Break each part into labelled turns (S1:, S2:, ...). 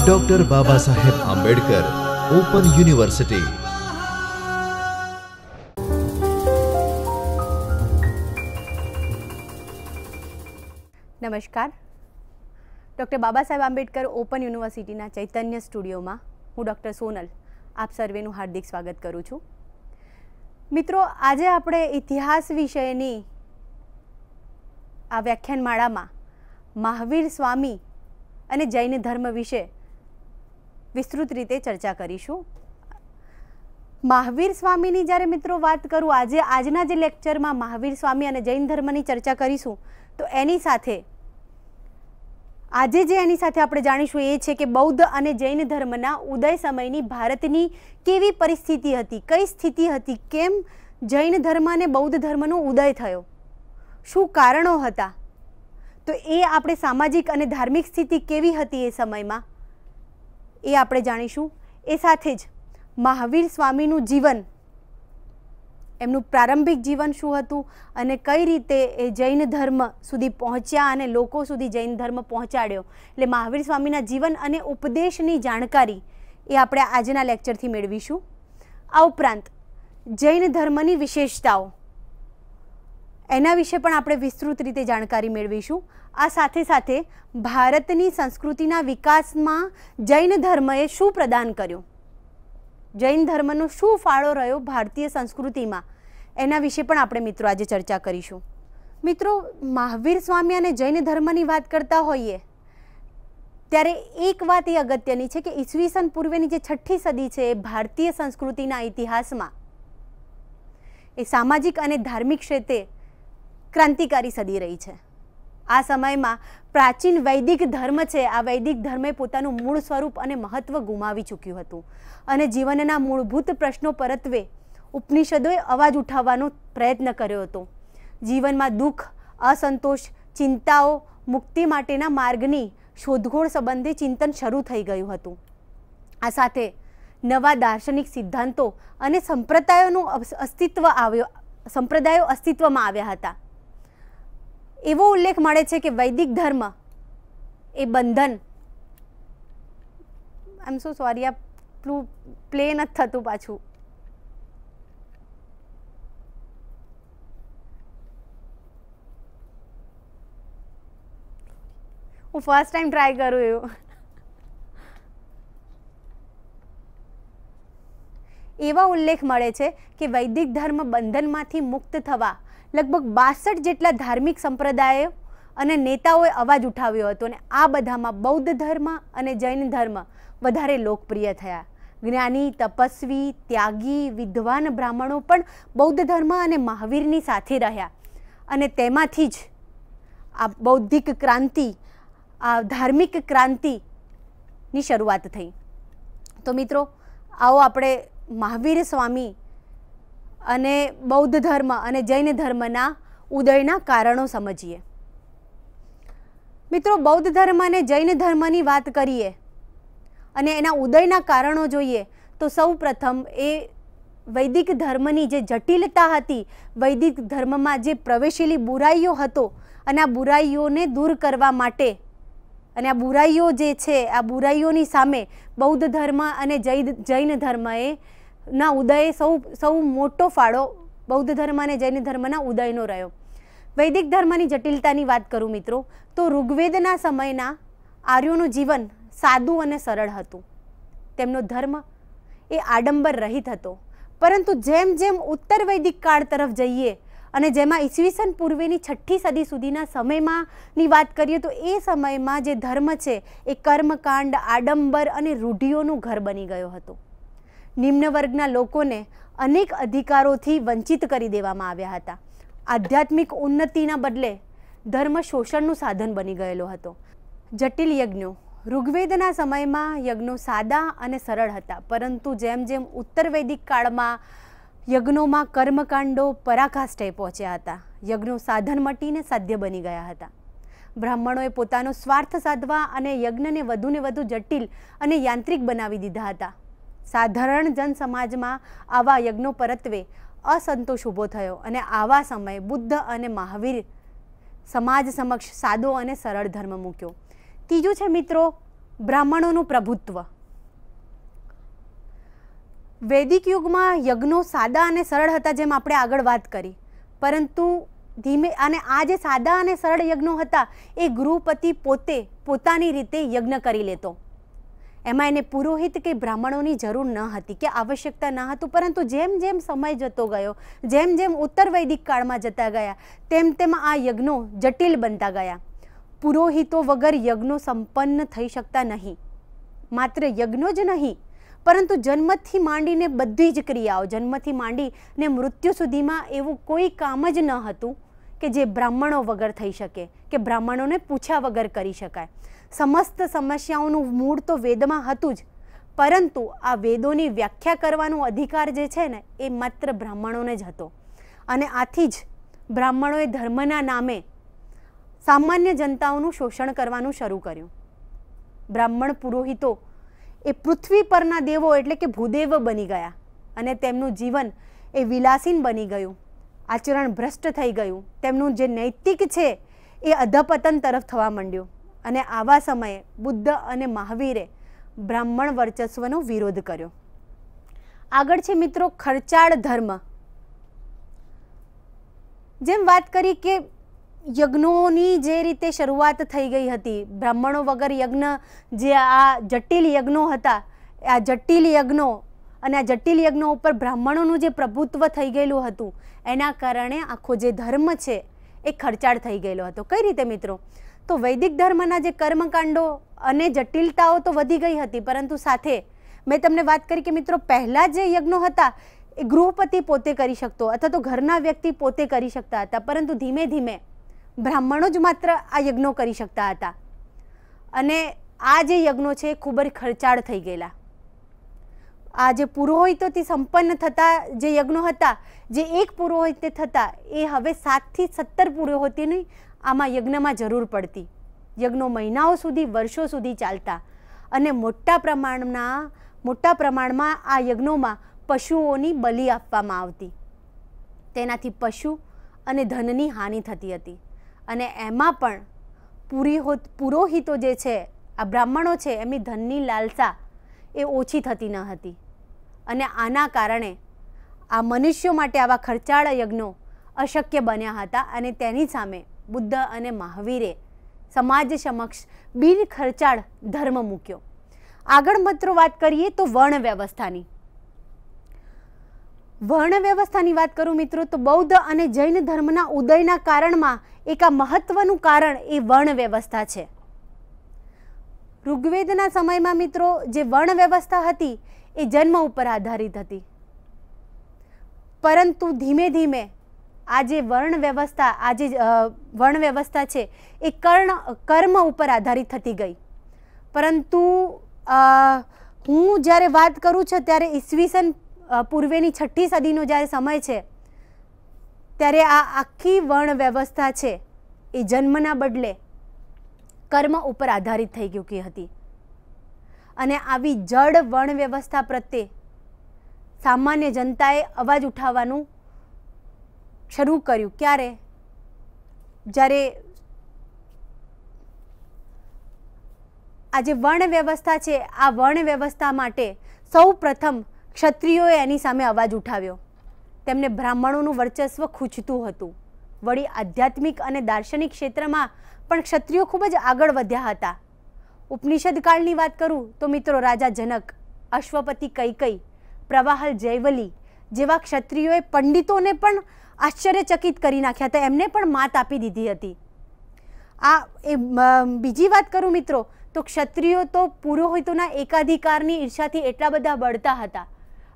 S1: doctor Baba Saheb Ambedkar open university નમસ્કાર doctor Baba Saheb Ambedkar open યુનિવર્સિટીના ચૈતન્ય સ્ટુડિયોમાં હું ડૉક્ટર સોનલ આપ સર્વેનું હાર્દિક સ્વાગત કરું છું મિત્રો આજે આપણે ઇતિહાસ વિષયની આ વ્યાખ્યાનમાળામાં મહાવીર સ્વામી અને જૈન ધર્મ વિશે વિસ્તૃત રીતે ચર્ચા કરીશું મહાવીર સ્વામીની જ્યારે મિત્રો વાત કરું આજે આજના જે લેક્ચરમાં મહાવીર સ્વામી અને જૈન ધર્મની ચર્ચા કરીશું તો એની સાથે આજે જે એની સાથે આપણે જાણીશું એ છે કે બૌદ્ધ અને જૈન ધર્મના ઉદય સમયની ભારતની કેવી પરિસ્થિતિ હતી કઈ સ્થિતિ હતી કેમ જૈન ધર્મ અને બૌદ્ધ ધર્મનો ઉદય થયો શું કારણો હતા તો એ આપણે સામાજિક અને ધાર્મિક સ્થિતિ કેવી હતી એ સમયમાં એ આપણે જાણીશું એ સાથે જ મહાવીર સ્વામીનું જીવન એમનું પ્રારંભિક જીવન શું હતું અને કઈ રીતે એ જૈન ધર્મ સુધી પહોંચ્યા અને લોકો સુધી જૈન ધર્મ પહોંચાડ્યો એટલે મહાવીર સ્વામીના જીવન અને ઉપદેશની જાણકારી એ આપણે આજના લેક્ચરથી મેળવીશું આ ઉપરાંત જૈન ધર્મની વિશેષતાઓ એના વિશે પણ આપણે વિસ્તૃત રીતે જાણકારી મેળવીશું આ સાથે સાથે ભારતની સંસ્કૃતિના વિકાસમાં જૈન ધર્મએ શું પ્રદાન કર્યું જૈન ધર્મનો શું ફાળો રહ્યો ભારતીય સંસ્કૃતિમાં એના વિશે પણ આપણે મિત્રો આજે ચર્ચા કરીશું મિત્રો મહાવીર સ્વામી અને જૈન ધર્મની વાત કરતા હોઈએ ત્યારે એક વાત એ અગત્યની છે કે ઈસવીસન પૂર્વેની જે છઠ્ઠી સદી છે એ ભારતીય સંસ્કૃતિના ઇતિહાસમાં એ સામાજિક અને ધાર્મિક ક્ષેત્રે ક્રાંતિકારી સદી રહી છે આ સમયમાં પ્રાચીન વૈદિક ધર્મ છે આ વૈદિક ધર્મે પોતાનું મૂળ સ્વરૂપ અને મહત્વ ગુમાવી ચૂક્યું હતું અને જીવનના મૂળભૂત પ્રશ્નો પરત્વે ઉપનિષદોએ અવાજ ઉઠાવવાનો પ્રયત્ન કર્યો હતો જીવનમાં દુઃખ અસંતોષ ચિંતાઓ મુક્તિ માટેના માર્ગની શોધખોળ સંબંધે ચિંતન શરૂ થઈ ગયું હતું આ સાથે નવા દાર્શનિક સિદ્ધાંતો અને સંપ્રદાયોનું અસ્તિત્વ આવ્યો સંપ્રદાયો અસ્તિત્વમાં આવ્યા હતા એવો ઉલ્લેખ મળે છે કે વૈદિક ધર્મ એ બંધન આઈ એમ સો સોરી આ પ્લે નથી થતું પાછું હું ફર્સ્ટ ટાઈમ ટ્રાય કરું એવું એવા ઉલ્લેખ મળે છે કે વૈદિક ધર્મ બંધનમાંથી મુક્ત થવા લગભગ બાસઠ જેટલા ધાર્મિક સંપ્રદાયો અને નેતાઓએ અવાજ ઉઠાવ્યો હતો અને આ બધામાં બૌદ્ધ ધર્મ અને જૈન ધર્મ વધારે લોકપ્રિય થયા જ્ઞાની તપસ્વી ત્યાગી વિદ્વાન બ્રાહ્મણો પણ બૌદ્ધ ધર્મ અને મહાવીરની સાથે રહ્યા અને તેમાંથી જ આ બૌદ્ધિક ક્રાંતિ આ ધાર્મિક ક્રાંતિની શરૂઆત થઈ તો મિત્રો આવો આપણે મહાવીર સ્વામી અને બૌદ્ધ ધર્મ અને જૈન ધર્મના ઉદયના કારણો સમજીએ મિત્રો બૌદ્ધ ધર્મ અને જૈન ધર્મની વાત કરીએ અને એના ઉદયના કારણો જોઈએ તો સૌ પ્રથમ એ વૈદિક ધર્મની જે જટિલતા હતી વૈદિક ધર્મમાં જે પ્રવેશેલી બુરાઈઓ હતો અને આ બુરાઈઓને દૂર કરવા માટે અને આ બુરાઈઓ જે છે આ બુરાઈઓની સામે બૌદ્ધ ધર્મ અને જૈન ધર્મએ ના ઉદયે સૌ સૌ મોટો ફાળો બૌદ્ધ ધર્મ અને જૈન ધર્મના ઉદયનો રહ્યો વૈદિક ધર્મની જટિલતાની વાત કરું મિત્રો તો ઋગ્વેદના સમયના આર્યોનું જીવન સાદું અને સરળ હતું તેમનો ધર્મ એ આડંબર રહિત હતો પરંતુ જેમ જેમ ઉત્તર વૈદિક કાળ તરફ જઈએ અને જેમાં ઈસવીસન પૂર્વેની છઠ્ઠી સદી સુધીના સમયમાંની વાત કરીએ તો એ સમયમાં જે ધર્મ છે એ કર્મકાંડ આડંબર અને રૂઢિઓનું ઘર બની ગયો હતો નિમ્ન વર્ગના લોકોને અનેક અધિકારોથી વંચિત કરી દેવામાં આવ્યા હતા આધ્યાત્મિક ઉન્નતિના બદલે ધર્મ શોષણનું સાધન બની ગયેલો હતો જટિલ યજ્ઞો ઋગ્વેદના સમયમાં યજ્ઞો સાદા અને સરળ હતા પરંતુ જેમ જેમ ઉત્તર વૈદિક કાળમાં યજ્ઞોમાં કર્મકાંડો પરાકાષ્ઠાએ પહોંચ્યા હતા યજ્ઞો સાધન મટીને સાધ્ય બની ગયા હતા બ્રાહ્મણોએ પોતાનો સ્વાર્થ સાધવા અને યજ્ઞને વધુને વધુ જટિલ અને યાંત્રિક બનાવી દીધા હતા સાધારણ જન સમાજમાં આવા યજ્ઞો પરત્વે અસંતોષ ઊભો થયો અને આવા સમયે બુદ્ધ અને મહાવીર સમાજ સમક્ષ સાદો અને સરળ ધર્મ મૂક્યો ત્રીજું છે મિત્રો બ્રાહ્મણોનું પ્રભુત્વ વૈદિક યુગમાં યજ્ઞો સાદા અને સરળ હતા જેમ આપણે આગળ વાત કરી પરંતુ ધીમે અને આ જે સાદા અને સરળ યજ્ઞો હતા એ ગૃહપતિ પોતે પોતાની રીતે યજ્ઞ કરી લેતો એમાં એને પુરોહિત કે બ્રાહ્મણોની જરૂર ન હતી કે આવશ્યકતા ન હતું પરંતુ જેમ જેમ સમય જતો ગયો જેમ જેમ ઉત્તર વૈદિક કાળમાં જતા ગયા તેમ તેમ આ યજ્ઞો જટિલ બનતા ગયા પુરોહિતો વગર યજ્ઞો સંપન્ન થઈ શકતા નહીં માત્ર યજ્ઞો જ નહીં પરંતુ જન્મથી માંડીને બધી જ ક્રિયાઓ જન્મથી માંડીને મૃત્યુ સુધીમાં એવું કોઈ કામ જ ન હતું કે જે બ્રાહ્મણો વગર થઈ શકે કે બ્રાહ્મણોને પૂછ્યા વગર કરી શકાય સમસ્ત સમસ્યાઓનું મૂળ તો વેદમાં હતું જ પરંતુ આ વેદોની વ્યાખ્યા કરવાનો અધિકાર જે છે ને એ માત્ર બ્રાહ્મણોને જ હતો અને આથી જ બ્રાહ્મણોએ ધર્મના નામે સામાન્ય જનતાઓનું શોષણ કરવાનું શરૂ કર્યું બ્રાહ્મણ પુરોહિતો એ પૃથ્વી પરના દેવો એટલે કે ભૂદેવ બની ગયા અને તેમનું જીવન એ વિલાસીન બની ગયું આચરણ ભ્રષ્ટ થઈ ગયું તેમનું જે નૈતિક છે એ અધપતન તરફ થવા માંડ્યું અને આવા સમયે બુદ્ધ અને મહાવીરે બ્રાહ્મણ વર્ચસ્વનો વિરોધ કર્યો આગળ છે મિત્રો ખર્ચાળ ધર્મ જેમ વાત કરી કે યજ્ઞોની જે રીતે શરૂઆત થઈ ગઈ હતી બ્રાહ્મણો વગર યજ્ઞ જે આ જટિલ યજ્ઞો હતા આ જટિલ યજ્ઞો અને આ જટિલ યજ્ઞો ઉપર બ્રાહ્મણોનું જે પ્રભુત્વ થઈ ગયેલું હતું એના કારણે આખો જે ધર્મ છે એ ખર્ચાળ થઈ ગયેલો હતો કઈ રીતે મિત્રો તો વૈદિક ધર્મના જે કર્મકાંડો અને જટિલતાઓ તો વધી ગઈ હતી પરંતુ સાથે મેં તમને વાત કરી કે મિત્રો પહેલાં જે યજ્ઞો હતા એ ગૃહપતિ પોતે કરી શકતો અથવા તો ઘરના વ્યક્તિ પોતે કરી શકતા હતા પરંતુ ધીમે ધીમે બ્રાહ્મણો જ માત્ર આ યજ્ઞો કરી શકતા હતા અને આ જે યજ્ઞો છે એ ખૂબ જ ખર્ચાળ થઈ ગયેલા આ જે પુરોહિતોથી સંપન્ન થતા જે યજ્ઞો હતા જે એક પુરોહિતને થતા એ હવે સાતથી સત્તર પુરોહિતની આમાં યજ્ઞમાં જરૂર પડતી યજ્ઞો મહિનાઓ સુધી વર્ષો સુધી ચાલતા અને મોટા પ્રમાણના મોટા પ્રમાણમાં આ યજ્ઞોમાં પશુઓની બલિ આપવામાં આવતી તેનાથી પશુ અને ધનની હાનિ થતી હતી અને એમાં પણ પુરીહો પુરોહિતો જે છે આ બ્રાહ્મણો છે એમની ધનની લાલસા એ ઓછી થતી ન હતી અને આના કારણે આ મનુષ્યો માટે આવા ખર્ચાળ યજ્ઞો અશક્ય બન્યા હતા અને તેની સામે બુદ્ધ અને મહાવીરે સમાજ સમક્ષ બિન ખર્ચાળ ધર્મ મૂક્યો આગળ મિત્રો વાત કરીએ તો વર્ણ વ્યવસ્થાની વર્ણ વ્યવસ્થાની વાત કરું મિત્રો તો બૌદ્ધ અને જૈન ધર્મના ઉદયના કારણમાં એક આ મહત્વનું કારણ એ વર્ણ વ્યવસ્થા છે ઋગ્વેદના સમયમાં મિત્રો જે વર્ણ વ્યવસ્થા હતી એ જન્મ ઉપર આધારિત હતી પરંતુ ધીમે ધીમે આ જે વર્ણ વ્યવસ્થા આ જે વર્ણ વ્યવસ્થા છે એ કર્ણ કર્મ ઉપર આધારિત થતી ગઈ પરંતુ હું જ્યારે વાત કરું છું ત્યારે ઈસવીસન પૂર્વેની છઠ્ઠી સદીનો જ્યારે સમય છે ત્યારે આ આખી વર્ણ વ્યવસ્થા છે એ જન્મના બદલે કર્મ ઉપર આધારિત થઈ ગયું હતી અને આવી જડ વર્ણ વ્યવસ્થા પ્રત્યે સામાન્ય જનતાએ અવાજ ઉઠાવવાનું શરૂ કર્યું ક્યારે જ્યારે આ જે વર્ણ વ્યવસ્થા છે આ વર્ણ વ્યવસ્થા માટે સૌ પ્રથમ ક્ષત્રિયોએ એની સામે અવાજ ઉઠાવ્યો તેમને બ્રાહ્મણોનું વર્ચસ્વ ખૂંચતું હતું વળી આધ્યાત્મિક અને દાર્શનિક ક્ષેત્રમાં પણ ક્ષત્રિયો ખૂબ જ આગળ વધ્યા હતા ઉપનિષદ કાળની વાત કરું તો મિત્રો રાજા જનક અશ્વપતિ કૈકઈ પ્રવાહલ જૈવલી જેવા ક્ષત્રિયોએ પંડિતોને પણ આશ્ચર્યચકિત કરી નાખ્યા હતા એમને પણ માત આપી દીધી હતી આ એ બીજી વાત કરું મિત્રો તો ક્ષત્રિયો તો પુરોહિતોના એકાધિકારની ઈર્ષાથી એટલા બધા બળતા હતા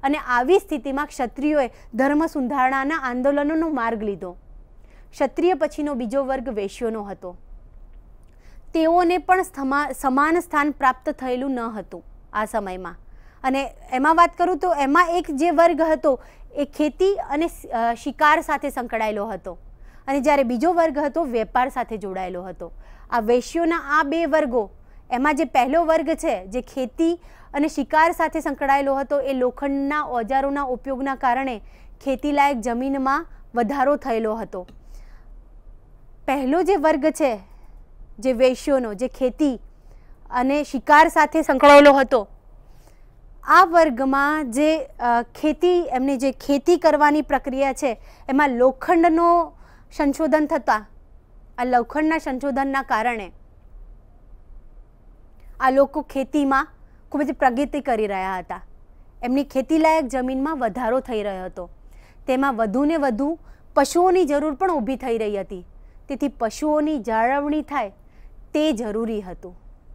S1: અને આવી સ્થિતિમાં ક્ષત્રિયોએ ધર્મ સુધારણાના આંદોલનોનો માર્ગ લીધો ક્ષત્રિય પછીનો બીજો વર્ગ વેશ્યોનો હતો તેઓને પણ સમાન સ્થાન પ્રાપ્ત થયેલું ન હતું આ સમયમાં અને એમાં વાત કરું તો એમાં એક જે વર્ગ હતો એ ખેતી અને શિકાર સાથે સંકળાયેલો હતો અને જ્યારે બીજો વર્ગ હતો વેપાર સાથે જોડાયેલો હતો આ વેશ્યોના આ બે વર્ગો એમાં જે પહેલો વર્ગ છે જે ખેતી અને શિકાર સાથે સંકળાયેલો હતો એ લોખંડના ઓજારોના ઉપયોગના કારણે ખેતીલાયક જમીનમાં વધારો થયેલો હતો પહેલો જે વર્ગ છે જે વેશ્યોનો જે ખેતી અને શિકાર સાથે સંકળાયેલો હતો આ વર્ગમાં જે ખેતી એમની જે ખેતી કરવાની પ્રક્રિયા છે એમાં લોખંડનો સંશોધન થતા આ લોખંડના સંશોધનના કારણે આ લોકો ખેતીમાં ખૂબ જ પ્રગતિ કરી રહ્યા હતા એમની ખેતીલાયક જમીનમાં વધારો થઈ રહ્યો હતો તેમાં વધુને વધુ પશુઓની જરૂર પણ ઊભી થઈ રહી હતી તેથી પશુઓની જાળવણી થાય તે જરૂરી હતું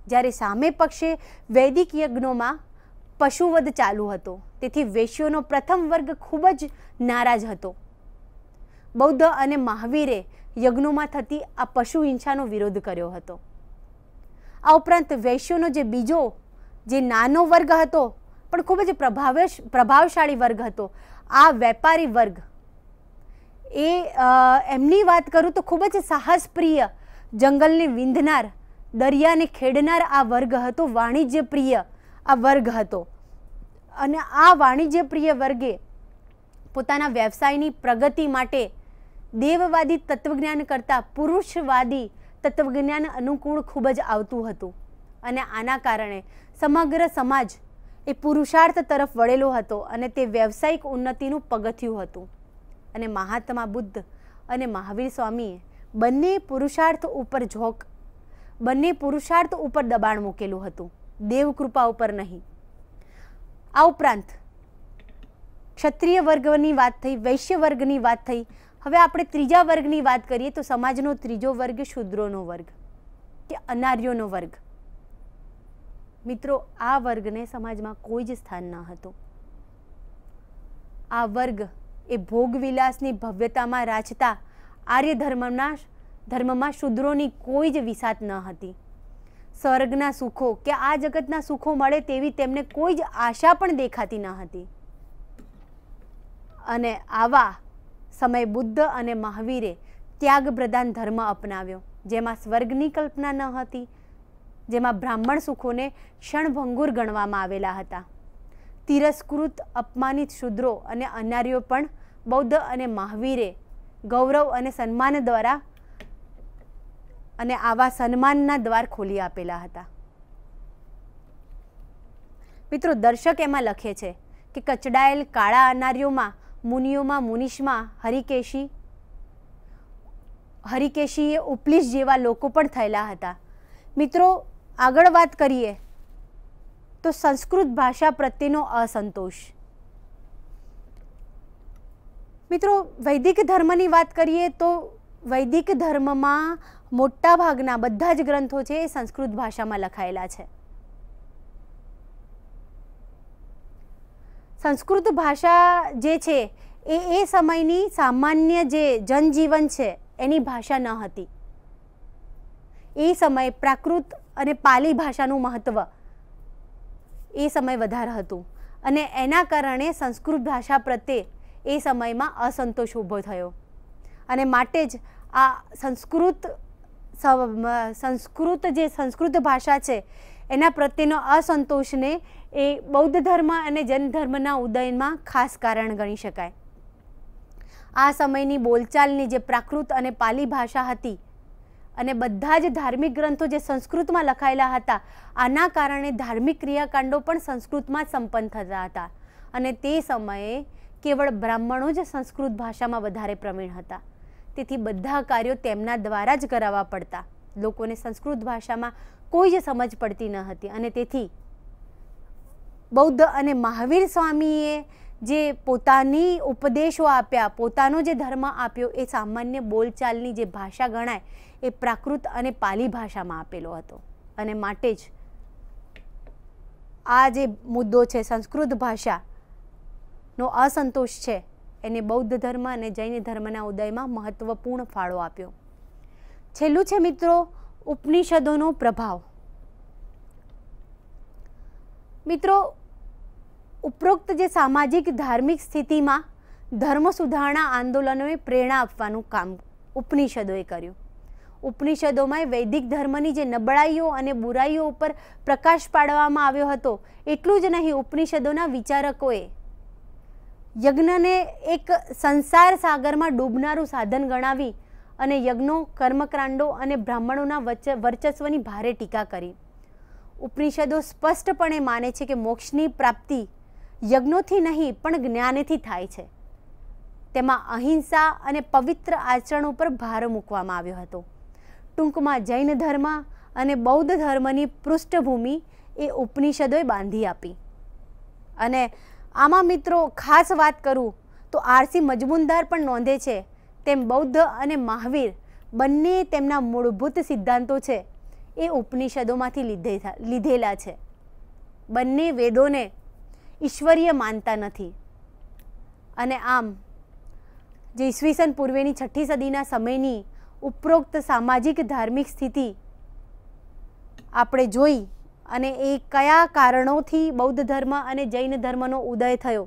S1: જ્યારે સામે પક્ષે વૈદિક યજ્ઞોમાં પશુવધ ચાલુ હતો તેથી વેશ્યોનો પ્રથમ વર્ગ ખૂબ જ નારાજ હતો બૌદ્ધ અને મહાવીરે યજ્ઞોમાં થતી આ પશુ હિંસાનો વિરોધ કર્યો હતો આ ઉપરાંત વૈશ્યોનો જે બીજો જે નાનો વર્ગ હતો પણ ખૂબ જ પ્રભાવેશ પ્રભાવશાળી વર્ગ હતો આ વેપારી વર્ગ એ એમની વાત કરું તો ખૂબ જ સાહસપ્રિય જંગલને વિંધનાર દરિયાને ખેડનાર આ વર્ગ હતો વાણિજ્ય પ્રિય આ વર્ગ હતો અને આ વાણિજ્યપ્રિય વર્ગે પોતાના વ્યવસાયની પ્રગતિ માટે દેવવાદી તત્વજ્ઞાન કરતાં પુરુષવાદી તત્વજ્ઞાન અનુકૂળ ખૂબ જ આવતું હતું અને આના કારણે સમગ્ર સમાજ એ પુરુષાર્થ તરફ વળેલો હતો અને તે વ્યવસાયિક ઉન્નતિનું પગથિયું હતું અને મહાત્મા બુદ્ધ અને મહાવીર સ્વામીએ બંને પુરુષાર્થ ઉપર ઝોક બંને પુરુષાર્થ ઉપર દબાણ મૂકેલું હતું દેવકૃપા ઉપર નહીં આ ઉપરાંત ક્ષત્રિય વર્ગની વાત થઈ વૈશ્ય વર્ગની વાત થઈ હવે આપણે ત્રીજા વર્ગની વાત કરીએ તો સમાજનો ત્રીજો વર્ગ શુદ્રોનો વર્ગ કે અનાર્યોનો વર્ગ મિત્રો આ વર્ગને સમાજમાં કોઈ જ સ્થાન ન હતું આ વર્ગ એ ભોગવિલાસની ભવ્યતામાં રાચતા આર્ય ધર્મના ધર્મમાં શુદ્રોની કોઈ જ વિસાત ન હતી સ્વર્ગના સુખો કે આ જગતના સુખો મળે તેવી તેમને કોઈ જ આશા પણ દેખાતી ન હતી અને આવા સમય બુદ્ધ અને મહાવીરે ત્યાગ પ્રદાન ધર્મ અપનાવ્યો જેમાં સ્વર્ગની કલ્પના ન હતી જેમાં બ્રાહ્મણ સુખોને ક્ષણભંગુર ગણવામાં આવેલા હતા તિરસ્કૃત અપમાનિત શૂદ્રો અને અનાર્યો પણ બૌદ્ધ અને મહાવીરે ગૌરવ અને સન્માન દ્વારા અને આવા સન્માનના દ્વાર ખોલી આપેલા હતા મિત્રો દર્શક એમાં લખે છે કે કચડાયેલ કાળા અનાર્યોમાં મુનિઓમાં મુનિષમાં હરિકેશી હરિકેશીએ ઉપલીસ જેવા લોકો પણ થયેલા હતા મિત્રો આગળ વાત કરીએ તો સંસ્કૃત ભાષા પ્રત્યેનો અસંતોષ મિત્રો વૈદિક ધર્મની વાત કરીએ તો વૈદિક ધર્મમાં મોટા ભાગના બધા જ ગ્રંથો છે એ સંસ્કૃત ભાષામાં લખાયેલા છે સંસ્કૃત ભાષા જે છે એ એ સમયની સામાન્ય જે જનજીવન છે એની ભાષા ન હતી એ સમયે પ્રાકૃત અને પાલી ભાષાનું મહત્ત્વ એ સમય વધારે હતું અને એના કારણે સંસ્કૃત ભાષા પ્રત્યે એ સમયમાં અસંતોષ ઊભો થયો અને માટે જ આ સંસ્કૃત સંસ્કૃત જે સંસ્કૃત ભાષા છે એના પ્રત્યેનો અસંતોષને એ બૌદ્ધ ધર્મ અને જૈન ધર્મના ઉદયમાં ખાસ કારણ ગણી શકાય આ સમયની બોલચાલની જે પ્રાકૃત અને પાલી ભાષા હતી અને બધા જ ધાર્મિક ગ્રંથો જે સંસ્કૃતમાં લખાયેલા હતા આના કારણે ધાર્મિક ક્રિયાકાંડો પણ સંસ્કૃતમાં સંપન્ન થતા હતા અને તે સમયે કેવળ બ્રાહ્મણો જ સંસ્કૃત ભાષામાં વધારે પ્રવીણ હતા તેથી બધા કાર્યો તેમના દ્વારા જ કરાવવા પડતા લોકોને સંસ્કૃત ભાષામાં કોઈ જ સમજ પડતી ન હતી અને તેથી બૌદ્ધ અને મહાવીર સ્વામીએ જે પોતાની ઉપદેશો આપ્યા પોતાનો જે ધર્મ આપ્યો એ સામાન્ય બોલચાલની જે ભાષા ગણાય એ પ્રાકૃત અને પાલી ભાષામાં આપેલો હતો અને માટે જ આ જે મુદ્દો છે સંસ્કૃત ભાષાનો અસંતોષ છે એને બૌદ્ધ ધર્મ અને જૈન ધર્મના ઉદયમાં મહત્વપૂર્ણ ફાળો આપ્યો છેલ્લું છે મિત્રો ઉપનિષદોનો પ્રભાવ મિત્રો ઉપરોક્ત જે સામાજિક ધાર્મિક સ્થિતિમાં ધર્મ સુધારણા આંદોલનોએ પ્રેરણા આપવાનું કામ ઉપનિષદોએ કર્યું ઉપનિષદોમાં વૈદિક ધર્મની જે નબળાઈઓ અને બુરાઈઓ ઉપર પ્રકાશ પાડવામાં આવ્યો હતો એટલું જ નહીં ઉપનિષદોના વિચારકોએ યજ્ઞને એક સંસાર સાગરમાં ડૂબનારું સાધન ગણાવી અને યજ્ઞો કર્મકાંડો અને બ્રાહ્મણોના વચ્ચે વર્ચસ્વની ભારે ટીકા કરી ઉપનિષદો સ્પષ્ટપણે માને છે કે મોક્ષની પ્રાપ્તિ યજ્ઞોથી નહીં પણ જ્ઞાનેથી થાય છે તેમાં અહિંસા અને પવિત્ર આચરણ ઉપર ભાર મૂકવામાં આવ્યો હતો ટૂંકમાં જૈન ધર્મ અને બૌદ્ધ ધર્મની પૃષ્ઠભૂમિ એ ઉપનિષદોએ બાંધી આપી અને આમાં મિત્રો ખાસ વાત કરું તો આરસી મજમુનદાર પણ નોંધે છે તેમ બૌદ્ધ અને મહાવીર બંને તેમના મૂળભૂત સિદ્ધાંતો છે એ ઉપનિષદોમાંથી લીધે લીધેલા છે બંને વેદોને ઈશ્વરીય માનતા નથી અને આમ જે ઈસવીસન પૂર્વેની છઠ્ઠી સદીના સમયની ઉપરોક્ત સામાજિક ધાર્મિક સ્થિતિ આપણે જોઈ અને એ કયા કારણોથી બૌદ્ધ ધર્મ અને જૈન ધર્મનો ઉદય થયો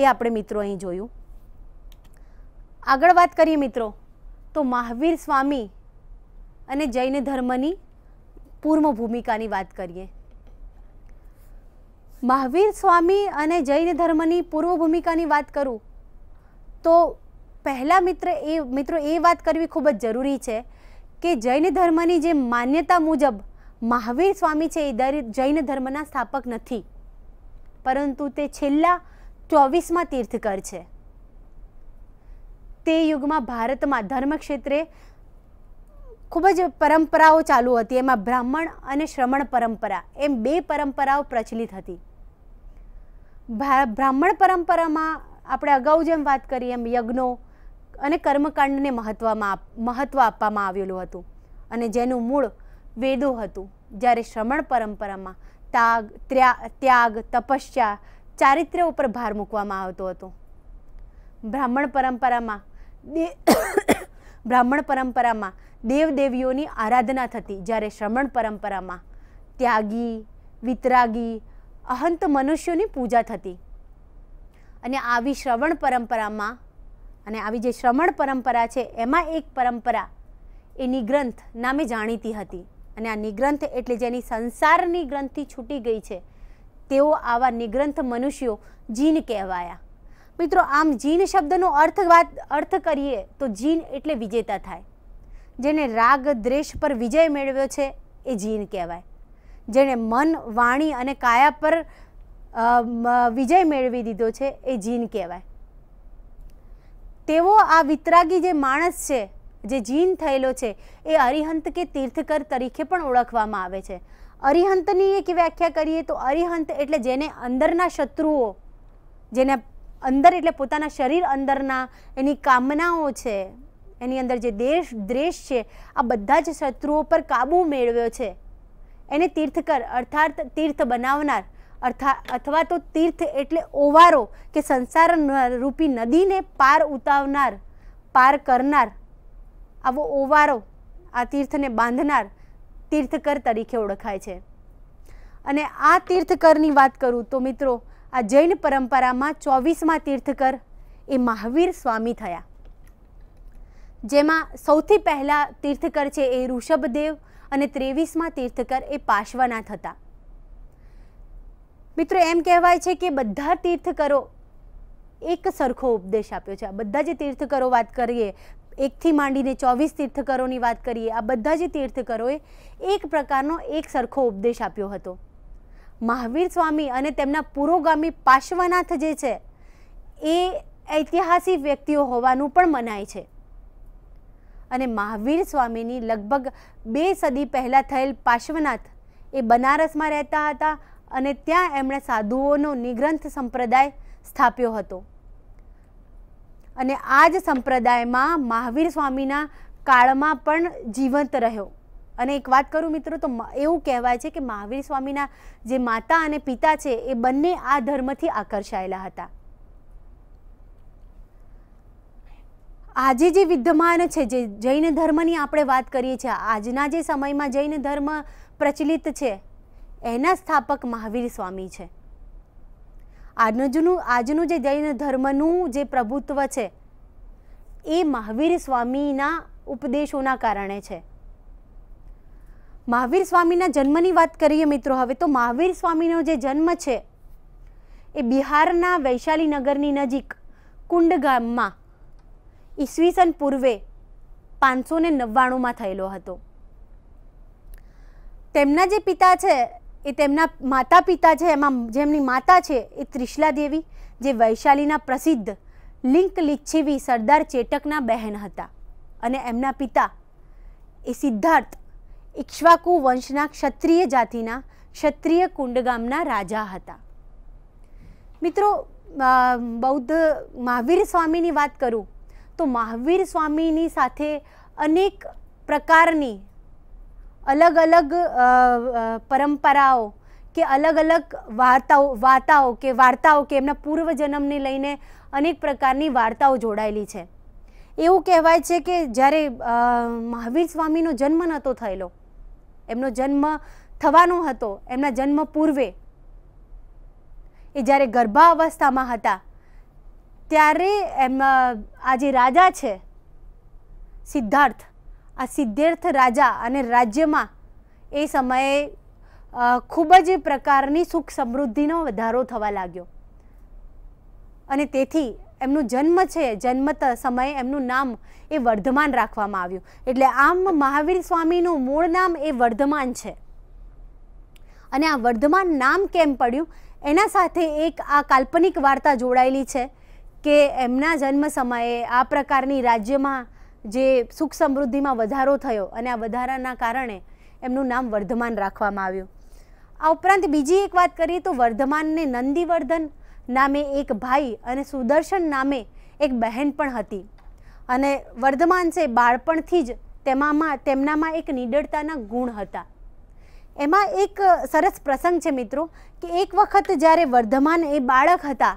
S1: એ આપણે મિત્રો અહીં જોયું આગળ વાત કરીએ મિત્રો તો મહાવીર સ્વામી અને જૈન ધર્મની પૂર્વ ભૂમિકાની વાત કરીએ મહાવીર સ્વામી અને જૈન ધર્મની પૂર્વ ભૂમિકાની વાત કરું તો પહેલાં મિત્ર એ મિત્રો એ વાત કરવી ખૂબ જ જરૂરી છે કે જૈન ધર્મની જે માન્યતા મુજબ મહાવીર સ્વામી છે એ જૈન ધર્મના સ્થાપક નથી પરંતુ તે છેલ્લા ચોવીસમાં તીર્થકર છે તે યુગમાં ભારતમાં ધર્મ ક્ષેત્રે ખૂબ જ પરંપરાઓ ચાલુ હતી એમાં બ્રાહ્મણ અને શ્રમણ પરંપરા એમ બે પરંપરાઓ પ્રચલિત હતી બ્રાહ્મણ પરંપરામાં આપણે અગાઉ જેમ વાત કરી એમ યજ્ઞો અને કર્મકાંડને મહત્વમાં મહત્વ આપવામાં આવેલું હતું અને જેનું મૂળ વેદો હતું જ્યારે શ્રમણ પરંપરામાં તાગ ત્યાગ તપસ્યા ચારિત્ર્ય ઉપર ભાર મૂકવામાં આવતો હતો બ્રાહ્મણ પરંપરામાં બ્રાહ્મણ પરંપરામાં દેવદેવીઓની આરાધના થતી જ્યારે શ્રમણ પરંપરામાં ત્યાગી વિતરાગી અહંત મનુષ્યોની પૂજા થતી અને આવી શ્રવણ પરંપરામાં અને આવી જે શ્રવણ પરંપરા છે એમાં એક પરંપરા એની ગ્રંથ નામે જાણીતી હતી અને આ નિગ્રંથ એટલે જેની સંસારની ગ્રંથિ છૂટી ગઈ છે તેઓ આવા નિગ્રંથ મનુષ્યો જીન કહેવાયા મિત્રો આમ જીન શબ્દનો અર્થ વાત અર્થ કરીએ તો જીન એટલે વિજેતા થાય જેને રાગ દ્વેષ પર વિજય મેળવ્યો છે એ જીન કહેવાય જેણે મન વાણી અને કાયા પર વિજય મેળવી દીધો છે એ જીન કહેવાય તેઓ આ વિતરાગી જે માણસ છે જે જીન થયેલો છે એ અરિહંત કે તીર્થકર તરીકે પણ ઓળખવામાં આવે છે અરિહંતની એક વ્યાખ્યા કરીએ તો અરિહંત એટલે જેને અંદરના શત્રુઓ જેને અંદર એટલે પોતાના શરીર અંદરના એની કામનાઓ છે એની અંદર જે દેશ દ્રેશ છે આ બધા જ શત્રુઓ પર કાબૂ મેળવ્યો છે એને તીર્થકર અર્થાત તીર્થ બનાવનાર અર્થા અથવા તો તીર્થ એટલે ઓવારો કે સંસાર રૂપી નદીને પાર ઉતાવનાર પાર કરનાર આવો ઓવારો આ તીર્થને બાંધનાર તીર્થકર તરીકે ઓળખાય છે અને આ તીર્થકરની વાત કરું તો મિત્રો આ જૈન પરંપરામાં ચોવીસમાં તીર્થકર એ મહાવીર સ્વામી થયા જેમાં સૌથી પહેલાં તીર્થકર છે એ ઋષભદેવ અને ત્રેવીસમાં તીર્થકર એ પાર્શ્વનાથ હતા મિત્રો એમ કહેવાય છે કે બધા તીર્થકરો એક સરખો ઉપદેશ આપ્યો છે બધા જે તીર્થકરો વાત કરીએ એકથી માંડીને ચોવીસ તીર્થકરોની વાત કરીએ આ બધા જ તીર્થકરોએ એક પ્રકારનો એક સરખો ઉપદેશ આપ્યો હતો મહાવીર સ્વામી અને તેમના પુરોગામી પાર્શ્વનાથ જે છે એ ઐતિહાસિક વ્યક્તિઓ હોવાનું પણ મનાય છે અને મહાવીર સ્વામીની લગભગ બે સદી પહેલાં થયેલ પાર્શ્વનાથ એ બનારસમાં રહેતા હતા અને ત્યાં એમણે સાધુઓનો નિગ્રંથ સંપ્રદાય સ્થાપ્યો હતો અને આ જ સંપ્રદાયમાં મહાવીર સ્વામીના કાળમાં પણ જીવંત રહ્યો અને એક વાત કરું મિત્રો તો એવું કહેવાય છે કે મહાવીર સ્વામીના જે માતા અને પિતા છે એ બંને આ ધર્મથી આકર્ષાયેલા હતા આજે જે વિદ્યમાન છે જે જૈન ધર્મની આપણે વાત કરીએ છીએ આજના જે સમયમાં જૈન ધર્મ પ્રચલિત છે એના સ્થાપક મહાવીર સ્વામી છે આજનું આજનું જે જૈન ધર્મનું જે પ્રભુત્વ છે એ મહાવીર સ્વામીના ઉપદેશોના કારણે છે મહાવીર સ્વામીના જન્મની વાત કરીએ મિત્રો હવે તો મહાવીર સ્વામીનો જે જન્મ છે એ બિહારના વૈશાલી નગરની નજીક કુંડ ગામમાં ઈસવીસન પૂર્વે પાંચસો ને નવ્વાણુંમાં થયેલો હતો તેમના જે પિતા છે એ તેમના માતા પિતા છે એમાં જેમની માતા છે એ ત્રિશલા દેવી જે વૈશાલીના પ્રસિદ્ધ લિંક લિચ્છીવી સરદાર ચેટકના બહેન હતા અને એમના પિતા એ સિદ્ધાર્થ ઇક્ષ્વાકુ વંશના ક્ષત્રિય જાતિના ક્ષત્રિય કુંડ ગામના રાજા હતા મિત્રો બૌદ્ધ મહાવીર સ્વામીની વાત કરું તો મહાવીર સ્વામીની સાથે અનેક પ્રકારની અલગ અલગ પરંપરાઓ કે અલગ અલગ વાર્તાઓ વાર્તાઓ કે વાર્તાઓ કે એમના પૂર્વજન્મને લઈને અનેક પ્રકારની વાર્તાઓ જોડાયેલી છે એવું કહેવાય છે કે જ્યારે મહાવીર સ્વામીનો જન્મ નહોતો થયેલો એમનો જન્મ થવાનો હતો એમના જન્મ પૂર્વે એ જ્યારે ગર્ભા અવસ્થામાં હતા ત્યારે એમ આ જે રાજા છે સિદ્ધાર્થ આ સિદ્ધાર્થ રાજા અને રાજ્યમાં એ સમયે ખૂબ જ પ્રકારની સુખ સમૃદ્ધિનો વધારો થવા લાગ્યો અને તેથી એમનું જન્મ છે જન્મ સમયે એમનું નામ એ વર્ધમાન રાખવામાં આવ્યું એટલે આમ મહાવીર સ્વામીનું મૂળ નામ એ વર્ધમાન છે અને આ વર્ધમાન નામ કેમ પડ્યું એના સાથે એક આ કાલ્પનિક વાર્તા જોડાયેલી છે કે એમના જન્મ સમયે આ પ્રકારની રાજ્યમાં જે સુખ સમૃદ્ધિમાં વધારો થયો અને આ વધારાના કારણે એમનું નામ વર્ધમાન રાખવામાં આવ્યું આ ઉપરાંત બીજી એક વાત કરીએ તો વર્ધમાનને નંદીવર્ધન નામે એક ભાઈ અને સુદર્શન નામે એક બહેન પણ હતી અને વર્ધમાન છે બાળપણથી જ તેમાં તેમનામાં એક નિડરતાના ગુણ હતા એમાં એક સરસ પ્રસંગ છે મિત્રો કે એક વખત જ્યારે વર્ધમાન એ બાળક હતા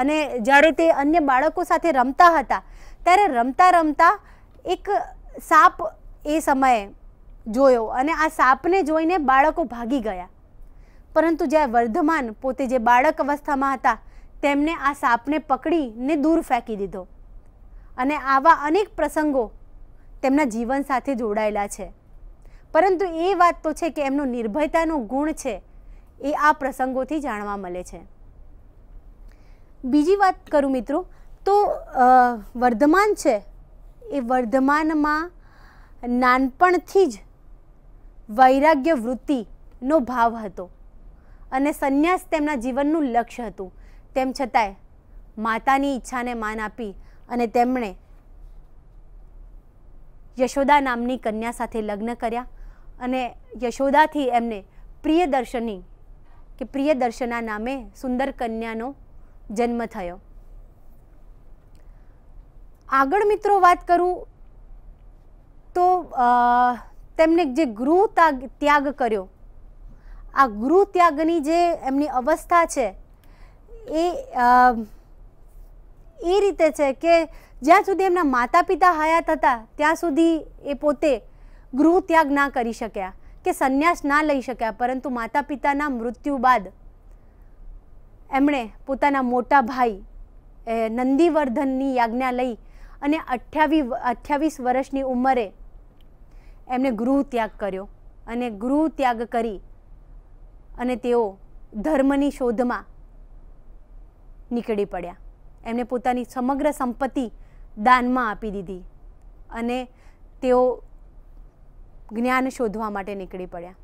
S1: અને જ્યારે તે અન્ય બાળકો સાથે રમતા હતા ત્યારે રમતા રમતા એક સાપ એ સમયે જોયો અને આ સાપને જોઈને બાળકો ભાગી ગયા પરંતુ જ્યારે વર્ધમાન પોતે જે બાળક અવસ્થામાં હતા તેમણે આ સાપને પકડીને દૂર ફેંકી દીધો અને આવા અનેક પ્રસંગો તેમના જીવન સાથે જોડાયેલા છે પરંતુ એ વાત તો છે કે એમનો નિર્ભયતાનો ગુણ છે એ આ પ્રસંગોથી જાણવા મળે છે બીજી વાત કરું મિત્રો તો વર્ધમાન છે એ વર્ધમાનમાં નાનપણથી જ વૈરાગ્ય વૃત્તિનો ભાવ હતો અને સંન્યાસ તેમના જીવનનું લક્ષ્ય હતું તેમ છતાંય માતાની ઈચ્છાને માન આપી અને તેમણે યશોદા નામની કન્યા સાથે લગ્ન કર્યા અને યશોદાથી એમને પ્રિયદર્શની કે પ્રિયદર્શના નામે સુંદર કન્યાનો જન્મ થયો આગળ મિત્રો વાત કરું તો તેમને જે ગૃહ ત્યાગ કર્યો આ ગૃહ ત્યાગની જે એમની અવસ્થા છે એ એ રીતે છે કે જ્યાં સુધી એમના માતા પિતા હયાત હતા ત્યાં સુધી એ પોતે ગૃહ ત્યાગ ના કરી શક્યા કે સંન્યાસ ના લઈ શક્યા પરંતુ માતા પિતાના મૃત્યુ બાદ એમણે પોતાના મોટા ભાઈ નંદીવર્ધનની યાજ્ઞા લઈ અને અઠ્યાવી અઠ્યાવીસ વર્ષની ઉંમરે એમણે ગૃહ ત્યાગ કર્યો અને ગૃહ ત્યાગ કરી અને તેઓ ધર્મની શોધમાં નીકળી પડ્યા એમણે પોતાની સમગ્ર સંપત્તિ દાનમાં આપી દીધી અને તેઓ જ્ઞાન શોધવા માટે નીકળી પડ્યા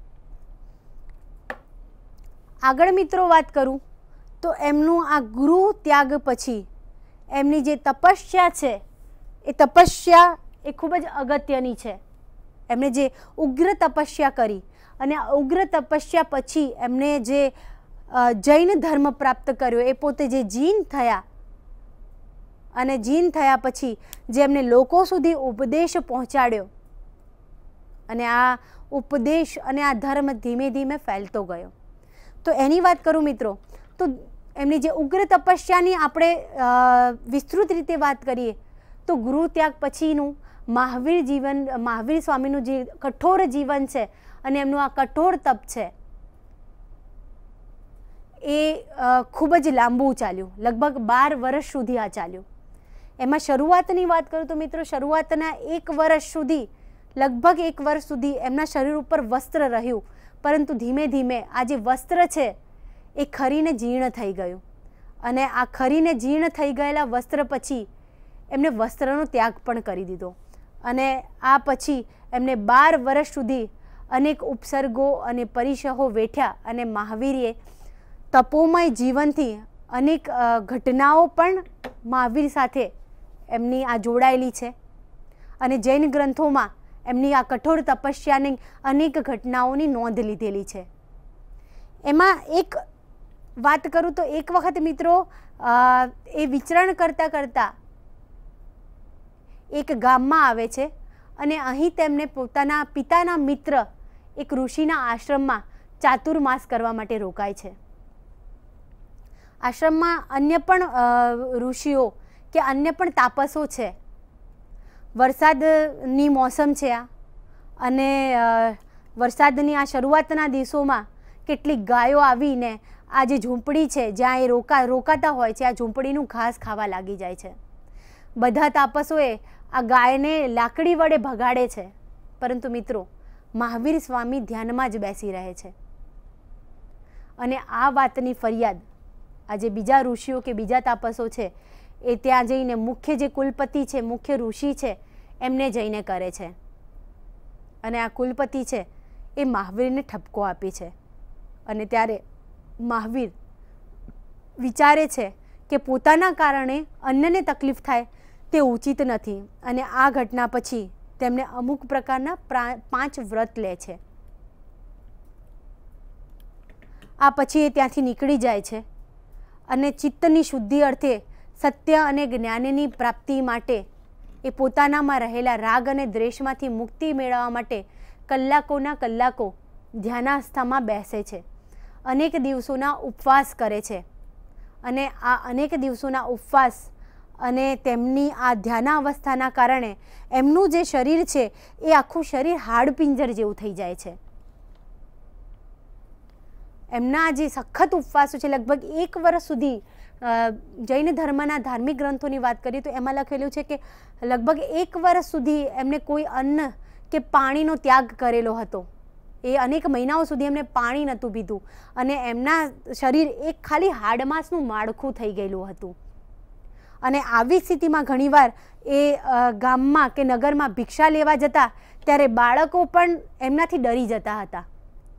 S1: આગળ મિત્રો વાત કરું તો એમનું આ ગૃહ ત્યાગ પછી એમની જે તપસ્યા છે એ તપસ્યા એ ખૂબ જ અગત્યની છે એમણે જે ઉગ્ર તપસ્યા કરી અને ઉગ્ર તપસ્યા પછી એમણે જે જૈન ધર્મ પ્રાપ્ત કર્યો એ પોતે જે જીન થયા અને જીન થયા પછી જે એમને લોકો સુધી ઉપદેશ પહોંચાડ્યો અને આ ઉપદેશ અને આ ધર્મ ધીમે ધીમે ફેલતો ગયો તો એની વાત કરું મિત્રો તો એમની જે ઉગ્ર તપસ્યાની આપણે વિસ્તૃત રીતે વાત કરીએ તો ગુરુ ત્યાગ પછીનું મહાવીર જીવન મહાવીર સ્વામીનું જે કઠોર જીવન છે અને એમનું આ કઠોર તપ છે એ ખૂબ જ લાંબુ ચાલ્યું લગભગ બાર વર્ષ સુધી આ ચાલ્યું એમાં શરૂઆતની વાત કરું તો મિત્રો શરૂઆતના એક વર્ષ સુધી લગભગ એક વર્ષ સુધી એમના શરીર ઉપર વસ્ત્ર રહ્યું પરંતુ ધીમે ધીમે આ જે વસ્ત્ર છે એ ખરીને જીર્ણ થઈ ગયું અને આ ખરીને જીર્ણ થઈ ગયેલા વસ્ત્ર પછી એમને વસ્ત્રનો ત્યાગ પણ કરી દીધો અને આ પછી એમને બાર વર્ષ સુધી અનેક ઉપસર્ગો અને પરિષહો વેઠ્યા અને મહાવીરે તપોમય જીવનથી અનેક ઘટનાઓ પણ મહાવીર સાથે એમની આ જોડાયેલી છે અને જૈન ગ્રંથોમાં એમની આ કઠોર તપસ્યાની અનેક ઘટનાઓની નોંધ લીધેલી છે એમાં એક વાત કરું તો એક વખત મિત્રો એ વિચરણ કરતાં કરતાં એક ગામમાં આવે છે અને અહીં તેમને પોતાના પિતાના મિત્ર એક ઋષિના આશ્રમમાં ચાતુર્માસ કરવા માટે રોકાય છે આશ્રમમાં અન્ય પણ ઋષિઓ કે અન્ય પણ તાપસો છે વરસાદની મોસમ છે આ અને વરસાદની આ શરૂઆતના દિવસોમાં કેટલીક ગાયો આવીને આ જે ઝૂંપડી છે જ્યાં એ રોકા રોકાતા હોય છે આ ઝૂંપડીનું ઘાસ ખાવા લાગી જાય છે બધા તાપસોએ આ ગાયને લાકડી વડે ભગાડે છે પરંતુ મિત્રો મહાવીર સ્વામી ધ્યાનમાં જ બેસી રહે છે અને આ વાતની ફરિયાદ આજે બીજા ઋષિઓ કે બીજા તાપસો છે એ ત્યાં જઈને મુખ્ય જે કુલપતિ છે મુખ્ય ઋષિ છે એમને જઈને કરે છે અને આ કુલપતિ છે એ મહાવીરને ઠપકો આપે છે અને ત્યારે મહાવીર વિચારે છે કે પોતાના કારણે અન્યને તકલીફ થાય તે ઉચિત નથી અને આ ઘટના પછી તેમણે અમુક પ્રકારના પાંચ વ્રત લે છે આ પછી એ ત્યાંથી નીકળી જાય છે અને ચિત્તની શુદ્ધિ અર્થે સત્ય અને જ્ઞાનની પ્રાપ્તિ માટે એ પોતાનામાં રહેલા રાગ અને દ્વેષમાંથી મુક્તિ મેળવવા માટે કલાકોના કલાકો ધ્યાનાસ્થામાં બેસે છે અનેક દિવસોના ઉપવાસ કરે છે અને આ અનેક દિવસોના ઉપવાસ અને તેમની આ ધ્યાનાવસ્થાના કારણે એમનું જે શરીર છે એ આખું શરીર હાડપિંજર જેવું થઈ જાય છે એમના જે સખત ઉપવાસો છે લગભગ એક વર્ષ સુધી જૈન ધર્મના ધાર્મિક ગ્રંથોની વાત કરીએ તો એમાં લખેલું છે કે લગભગ એક વર્ષ સુધી એમને કોઈ અન્ન કે પાણીનો ત્યાગ કરેલો હતો એ અનેક મહિનાઓ સુધી એમને પાણી નહોતું પીધું અને એમના શરીર એક ખાલી હાડમાસનું માળખું થઈ ગયેલું હતું અને આવી સ્થિતિમાં ઘણીવાર એ ગામમાં કે નગરમાં ભિક્ષા લેવા જતા ત્યારે બાળકો પણ એમનાથી ડરી જતા હતા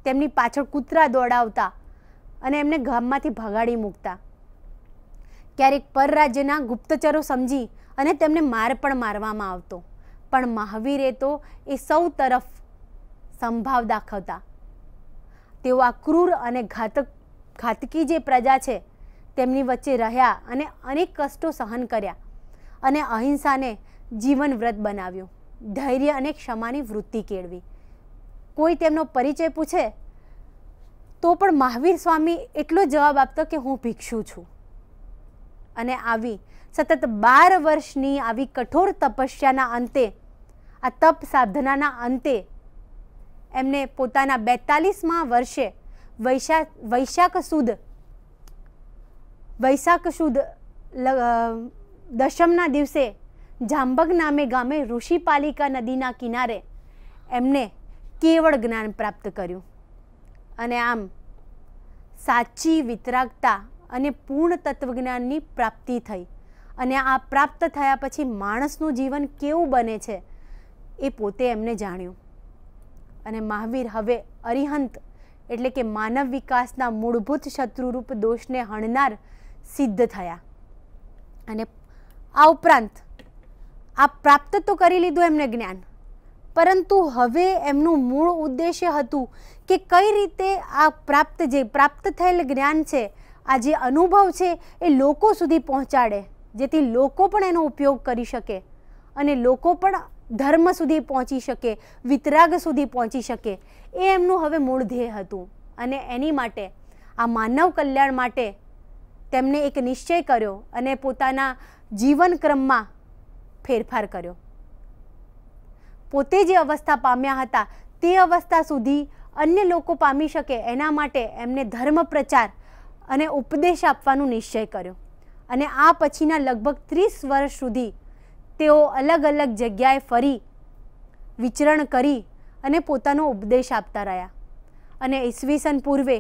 S1: તેમની પાછળ કૂતરા દોડાવતા અને એમને ગામમાંથી ભગાડી મૂકતા ક્યારેક પરરાજ્યના ગુપ્તચરો સમજી અને તેમને માર પણ મારવામાં આવતો પણ મહાવીરે તો એ સૌ તરફ સંભાવ દાખવતા તેઓ આ ક્રૂર અને ઘાતક ઘાતકી જે પ્રજા છે તેમની વચ્ચે રહ્યા અને અનેક કષ્ટો સહન કર્યા અને અહિંસાને જીવન વ્રત બનાવ્યું ધૈર્ય અને ક્ષમાની વૃત્તિ કેળવી કોઈ તેમનો પરિચય પૂછે તો પણ મહાવીર સ્વામી એટલો જવાબ આપતો કે હું ભિક્ષુ છું અને આવી સતત બાર વર્ષની આવી કઠોર તપસ્યાના અંતે આ તપ સાધનાના અંતે એમને પોતાના બેતાલીસમાં વર્ષે વૈશાખ વૈશાખ સુદ વૈશાખ સુદ દશમના દિવસે જાંબગ નામે ગામે ઋષિપાલિકા નદીના કિનારે એમને કેવળ જ્ઞાન પ્રાપ્ત કર્યું અને આમ સાચી વિતરાગતા અને પૂર્ણ તત્વજ્ઞાનની પ્રાપ્તિ થઈ અને આ પ્રાપ્ત થયા પછી માણસનું જીવન કેવું બને છે એ પોતે એમને જાણ્યું અને મહાવીર હવે અરિહંત એટલે કે માનવ વિકાસના મૂળભૂત શત્રુરૂપ દોષને હણનાર સિદ્ધ થયા અને આ ઉપરાંત આ પ્રાપ્ત તો કરી લીધું એમને જ્ઞાન પરંતુ હવે એમનું મૂળ ઉદ્દેશ્ય હતું કે કઈ રીતે આ પ્રાપ્ત જે પ્રાપ્ત થયેલ જ્ઞાન છે આ જે અનુભવ છે એ લોકો સુધી પહોંચાડે જેથી લોકો પણ એનો ઉપયોગ કરી શકે અને લોકો પણ ધર્મ સુધી પહોંચી શકે વિતરાગ સુધી પહોંચી શકે એ એમનું હવે મૂળ ધ્યેય હતું અને એની માટે આ માનવ કલ્યાણ માટે તેમને એક નિશ્ચય કર્યો અને પોતાના જીવનક્રમમાં ફેરફાર કર્યો પોતે જે અવસ્થા પામ્યા હતા તે અવસ્થા સુધી અન્ય લોકો પામી શકે એના માટે એમને ધર્મ પ્રચાર અને ઉપદેશ આપવાનું નિશ્ચય કર્યો અને આ પછીના લગભગ ત્રીસ વર્ષ સુધી તેઓ અલગ અલગ જગ્યાએ ફરી વિચરણ કરી અને પોતાનો ઉપદેશ આપતા રહ્યા અને ઈસવીસન પૂર્વે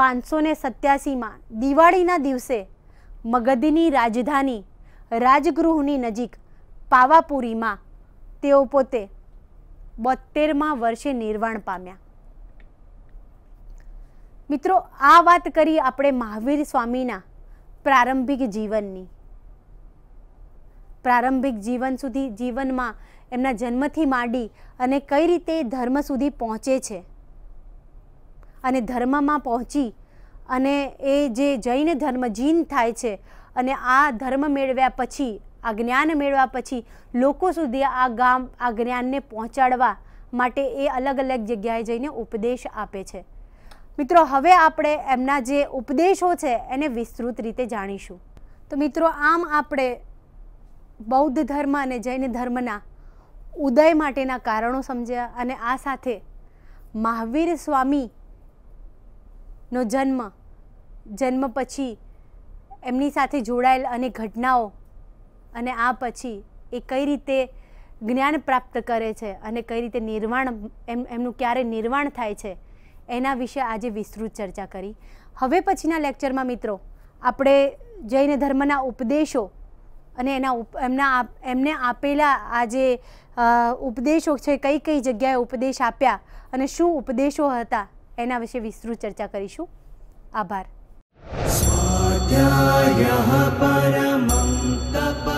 S1: પાંચસો ને સત્યાસીમાં દિવાળીના દિવસે મગધની રાજધાની રાજગૃહની નજીક પાવાપુરીમાં તેઓ પોતે બોતેરમાં વર્ષે નિર્વાણ પામ્યા મિત્રો આ વાત કરી આપણે મહાવીર સ્વામીના પ્રારંભિક જીવનની પ્રારંભિક જીવન સુધી જીવનમાં એમના જન્મથી માંડી અને કઈ રીતે ધર્મ સુધી પહોંચે છે અને ધર્મમાં પહોંચી અને એ જે જૈન ધર્મ જીન થાય છે અને આ ધર્મ મેળવ્યા પછી આ જ્ઞાન મેળવ્યા પછી લોકો સુધી આ ગામ આ જ્ઞાનને પહોંચાડવા માટે એ અલગ અલગ જગ્યાએ જઈને ઉપદેશ આપે છે મિત્રો હવે આપણે એમના જે ઉપદેશો છે એને વિસ્તૃત રીતે જાણીશું તો મિત્રો આમ આપણે બૌદ્ધ ધર્મ અને જૈન ધર્મના ઉદય માટેના કારણો સમજ્યા અને આ સાથે મહાવીર સ્વામી નો જન્મ જન્મ પછી એમની સાથે જોડાયેલ અને ઘટનાઓ અને આ પછી એ કઈ રીતે જ્ઞાન પ્રાપ્ત કરે છે અને કઈ રીતે નિર્વાણ એમ એમનું ક્યારે નિર્વાણ થાય છે એના વિશે આજે વિસ્તૃત ચર્ચા કરી હવે પછીના લેક્ચરમાં મિત્રો આપણે જૈન ધર્મના ઉપદેશો અને એના એમના એમને આપેલા આ જે ઉપદેશો છે કઈ કઈ જગ્યાએ ઉપદેશ આપ્યા અને શું ઉપદેશો હતા એના વિશે વિસ્તૃત ચર્ચા કરીશું આભાર સ્વાધ્યાય પરમં તપ